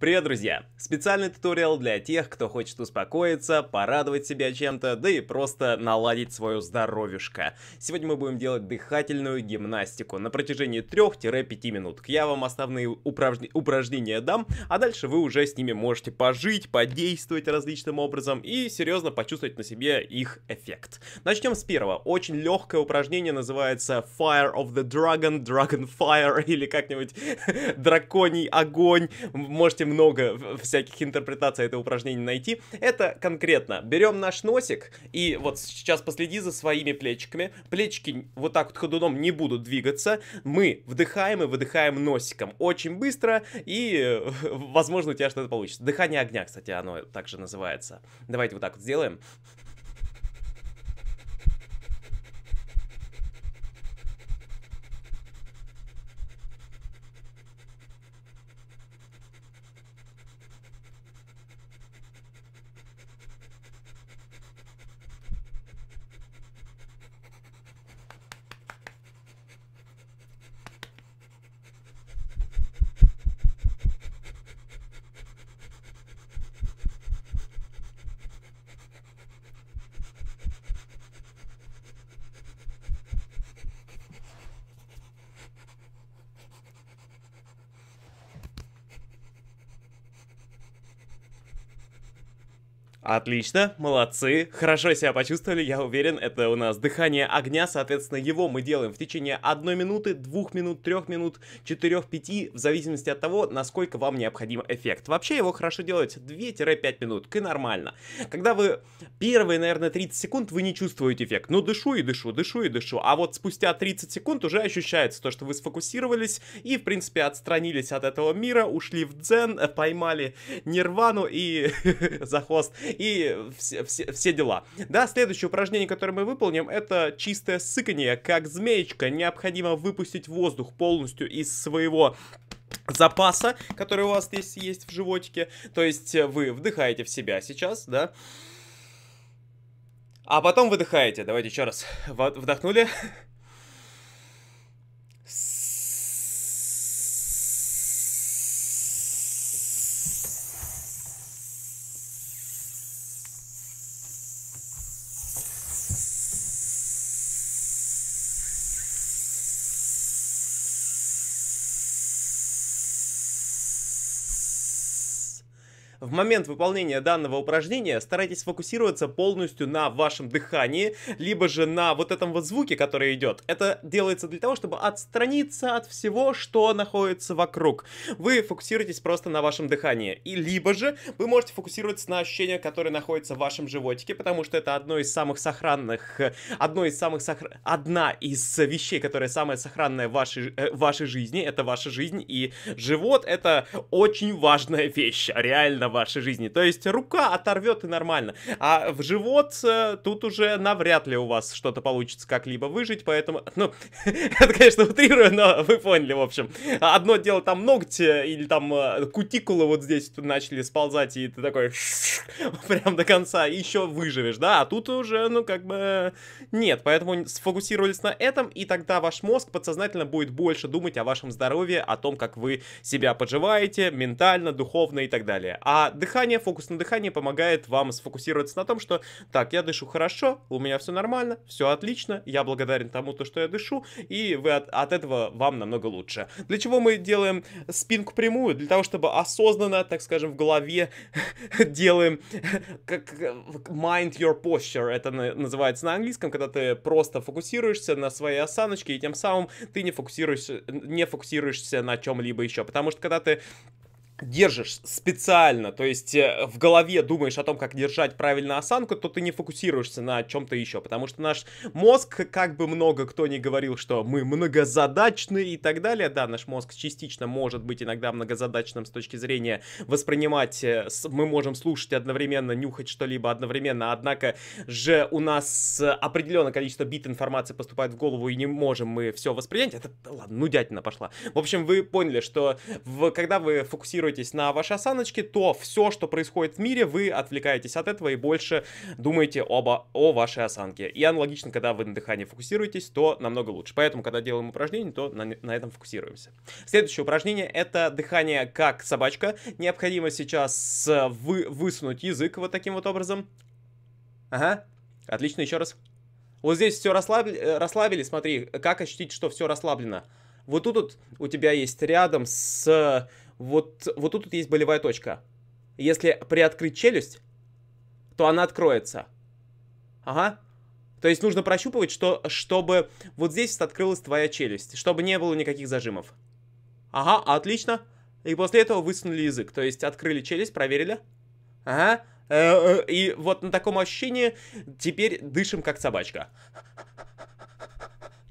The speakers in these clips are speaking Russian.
Привет, друзья! Специальный туториал для тех, кто хочет успокоиться, порадовать себя чем-то, да и просто наладить свое здоровьишко. Сегодня мы будем делать дыхательную гимнастику на протяжении 3-5 минут. Я вам основные упражн... упражнения дам, а дальше вы уже с ними можете пожить, подействовать различным образом и серьезно почувствовать на себе их эффект. Начнем с первого. Очень легкое упражнение называется Fire of the Dragon, Dragon Fire или как-нибудь Драконий Огонь. Можете много всяких интерпретаций этого упражнения найти. Это конкретно. Берем наш носик, и вот сейчас последи за своими плечиками. Плечики вот так вот ходуном не будут двигаться. Мы вдыхаем и выдыхаем носиком очень быстро, и, э, возможно, у тебя что-то получится. Дыхание огня, кстати, оно также называется. Давайте вот так вот сделаем. Отлично, молодцы, хорошо себя почувствовали, я уверен, это у нас дыхание огня, соответственно, его мы делаем в течение одной минуты, двух минут, трех минут, четырех, пяти, в зависимости от того, насколько вам необходим эффект. Вообще его хорошо делать 2-5 минут, и нормально. Когда вы первые, наверное, 30 секунд, вы не чувствуете эффект, но ну, дышу и дышу, дышу и дышу, а вот спустя 30 секунд уже ощущается то, что вы сфокусировались и, в принципе, отстранились от этого мира, ушли в дзен, поймали нирвану и за хвост и все, все, все дела. Да, следующее упражнение, которое мы выполним, это чистое сыканье Как змеечка, необходимо выпустить воздух полностью из своего запаса, который у вас здесь есть в животике. То есть э, вы вдыхаете в себя сейчас, да, а потом выдыхаете. Давайте еще раз. Вдохнули. В момент выполнения данного упражнения старайтесь фокусироваться полностью на вашем дыхании, либо же на вот этом вот звуке, который идет. Это делается для того, чтобы отстраниться от всего, что находится вокруг. Вы фокусируетесь просто на вашем дыхании. И либо же вы можете фокусироваться на ощущениях, которые находятся в вашем животике, потому что это одно из самых сохранных, одно из самых сохр... одна из вещей, которая самая сохранная в вашей, э, в вашей жизни, это ваша жизнь, и живот это очень важная вещь, реально важная вашей жизни. То есть рука оторвет и нормально. А в живот э, тут уже навряд ли у вас что-то получится как-либо выжить, поэтому, ну, это, конечно, утрирую, но вы поняли, в общем. Одно дело там ногти э, или там э, кутикулы вот здесь начали сползать, и ты такой прям до конца еще выживешь, да, а тут уже, ну, как бы нет, поэтому сфокусировались на этом, и тогда ваш мозг подсознательно будет больше думать о вашем здоровье, о том, как вы себя подживаете ментально, духовно и так далее. А дыхание, фокус на дыхание помогает вам сфокусироваться на том, что так, я дышу хорошо, у меня все нормально, все отлично, я благодарен тому, то, что я дышу, и вы от, от этого вам намного лучше. Для чего мы делаем спинку прямую? Для того, чтобы осознанно, так скажем, в голове делаем как mind your posture, это называется на английском, когда ты просто фокусируешься на своей осаночке, и тем самым ты не фокусируешься, не фокусируешься на чем-либо еще, потому что когда ты держишь специально, то есть э, в голове думаешь о том, как держать правильно осанку, то ты не фокусируешься на чем-то еще, потому что наш мозг, как бы много кто ни говорил, что мы многозадачны и так далее, да, наш мозг частично может быть иногда многозадачным с точки зрения воспринимать, э, мы можем слушать одновременно, нюхать что-либо одновременно, однако же у нас э, определенное количество бит информации поступает в голову и не можем мы все воспринять, это, ладно, ну дятина пошла. В общем, вы поняли, что в, когда вы фокусируетесь концентрируетесь на вашей осаночке, то все, что происходит в мире, вы отвлекаетесь от этого и больше думаете оба, о вашей осанке. И аналогично, когда вы на дыхании фокусируетесь, то намного лучше. Поэтому, когда делаем упражнение, то на, на этом фокусируемся. Следующее упражнение — это дыхание как собачка. Необходимо сейчас вы, высунуть язык вот таким вот образом. Ага, отлично, еще раз. Вот здесь все э, расслабили, расслабили, смотри, как ощутить, что все расслаблено. Вот тут вот у тебя есть рядом с вот, вот тут есть болевая точка. Если приоткрыть челюсть, то она откроется. Ага. То есть нужно прощупывать, что, чтобы вот здесь открылась твоя челюсть, чтобы не было никаких зажимов. Ага, отлично. И после этого высунули язык, то есть открыли челюсть, проверили. Ага. Э, э, и вот на таком ощущении теперь дышим как собачка.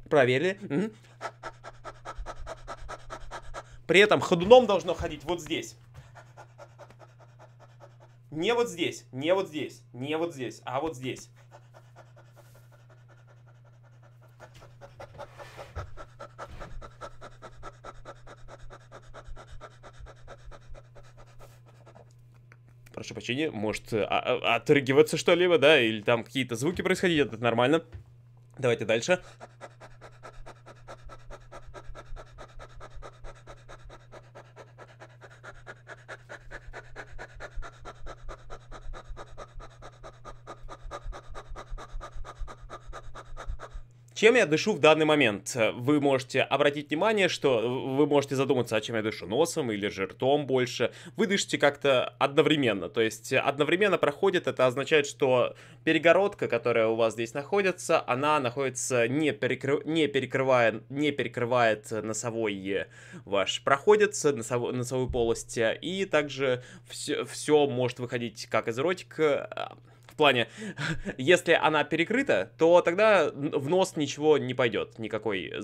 Проверили. При этом ходуном должно ходить вот здесь. Не вот здесь, не вот здесь, не вот здесь, а вот здесь. прошу прощения, может а, а, отрыгиваться что-либо, да, или там какие-то звуки происходить, это нормально. Давайте дальше. Чем я дышу в данный момент? Вы можете обратить внимание, что вы можете задуматься, а чем я дышу, носом или же ртом больше. Вы дышите как-то одновременно, то есть одновременно проходит, это означает, что перегородка, которая у вас здесь находится, она находится не, перекры... не, перекрывая... не перекрывает носовой ваш проходец, носов... носовую полость, и также все, все может выходить как из ротика, плане, если она перекрыта, то тогда в нос ничего не пойдет, никакой, э,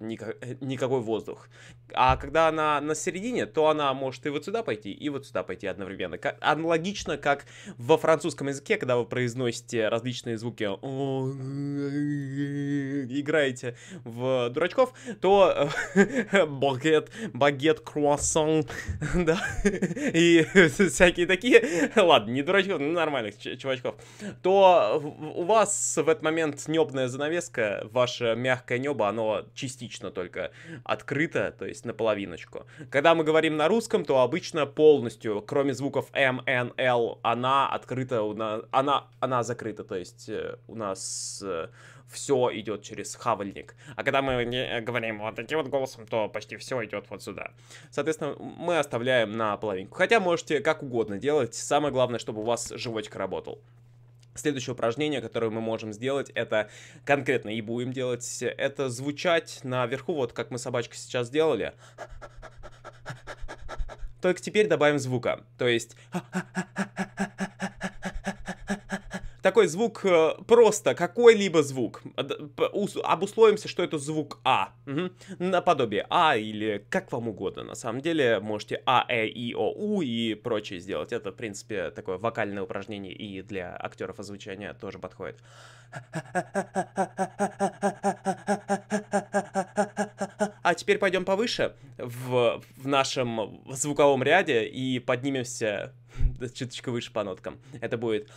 никак, никакой воздух. А когда она на середине, то она может и вот сюда пойти, и вот сюда пойти одновременно. Как, аналогично, как во французском языке, когда вы произносите различные звуки, играете в дурачков, то багет, багет, круассан, да, и всякие такие, ладно, не дурачков, но нормальных чувачков то у вас в этот момент небная занавеска, ваше мягкое небо, оно частично только открыто, то есть наполовиночку. Когда мы говорим на русском, то обычно полностью, кроме звуков М, эм, Н, Л, она открыта, она, она закрыта, то есть э, у нас э, все идет через хавальник. А когда мы э, говорим вот таким вот голосом, то почти все идет вот сюда. Соответственно, мы оставляем на половинку. Хотя можете как угодно делать. Самое главное, чтобы у вас животик работал. Следующее упражнение, которое мы можем сделать, это конкретно и будем делать, это звучать наверху, вот как мы собачка сейчас делали. Только теперь добавим звука, то есть... Такой звук э, просто, какой-либо звук. Обусловимся, что это звук А. Угу. Наподобие А или как вам угодно. На самом деле можете А, Э, И, О, У и прочее сделать. Это, в принципе, такое вокальное упражнение и для актеров озвучания тоже подходит. А теперь пойдем повыше в, в нашем звуковом ряде и поднимемся чуточку выше по ноткам. Это будет...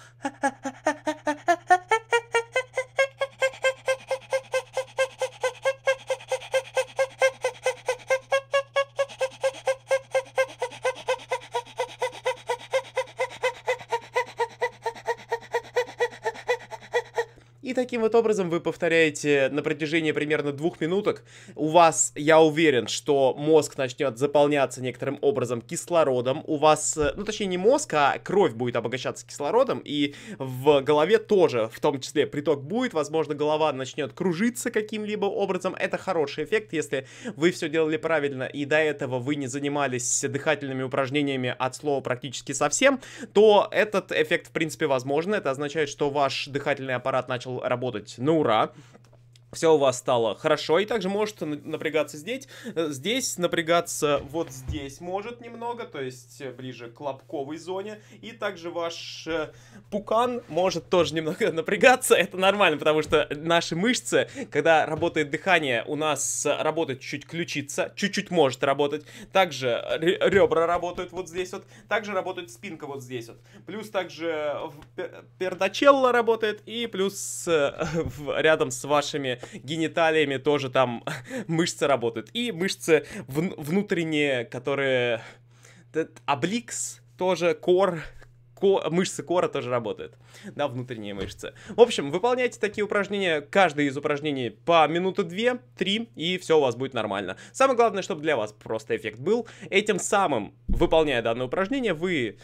И таким вот образом вы повторяете на протяжении примерно двух минуток. У вас, я уверен, что мозг начнет заполняться некоторым образом кислородом. У вас, э, ну точнее не мозг, а кровь будет обогащаться кислородом. И в голове тоже, в том числе, приток будет. Возможно, голова начнет кружиться каким-либо образом. Это хороший эффект, если вы все делали правильно и до этого вы не занимались дыхательными упражнениями от слова практически совсем, то этот эффект, в принципе, возможен. Это означает, что ваш дыхательный аппарат начал работать на ура все у вас стало хорошо, и также может напрягаться здесь, э, здесь напрягаться вот здесь может немного, то есть э, ближе к лобковой зоне, и также ваш э, пукан может тоже немного напрягаться, это нормально, потому что наши мышцы, когда работает дыхание, у нас работает чуть-чуть ключица, чуть-чуть может работать, также ребра работают вот здесь вот, также работает спинка вот здесь вот, плюс также пердачелла работает, и плюс рядом с вашими гениталиями тоже там мышцы работают. И мышцы внутренние, которые... Обликс тоже, кор, ко мышцы кора тоже работают, да, внутренние мышцы. В общем, выполняйте такие упражнения, каждое из упражнений по минуту две, три и все у вас будет нормально. Самое главное, чтобы для вас просто эффект был. Этим самым, выполняя данное упражнение, вы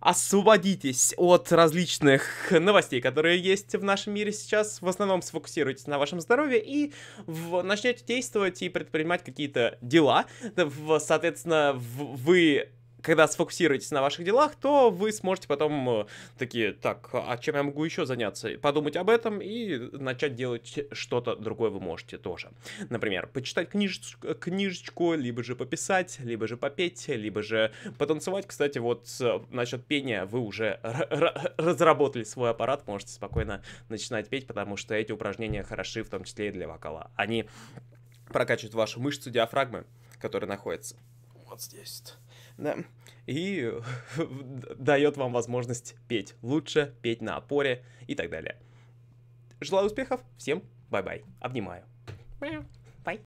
освободитесь от различных новостей, которые есть в нашем мире сейчас. В основном сфокусируйтесь на вашем здоровье и в... начнете действовать и предпринимать какие-то дела. В, соответственно, в... вы когда сфокусируетесь на ваших делах, то вы сможете потом э, такие, так, а чем я могу еще заняться? Подумать об этом и начать делать что-то другое вы можете тоже. Например, почитать книж... книжечку, либо же пописать, либо же попеть, либо же потанцевать. Кстати, вот э, насчет пения вы уже разработали свой аппарат, можете спокойно начинать петь, потому что эти упражнения хороши, в том числе и для вокала. Они прокачивают вашу мышцу диафрагмы, которая находится вот здесь да, и э, дает вам возможность петь лучше, петь на опоре и так далее. Желаю успехов, всем бай-бай, обнимаю. Bye.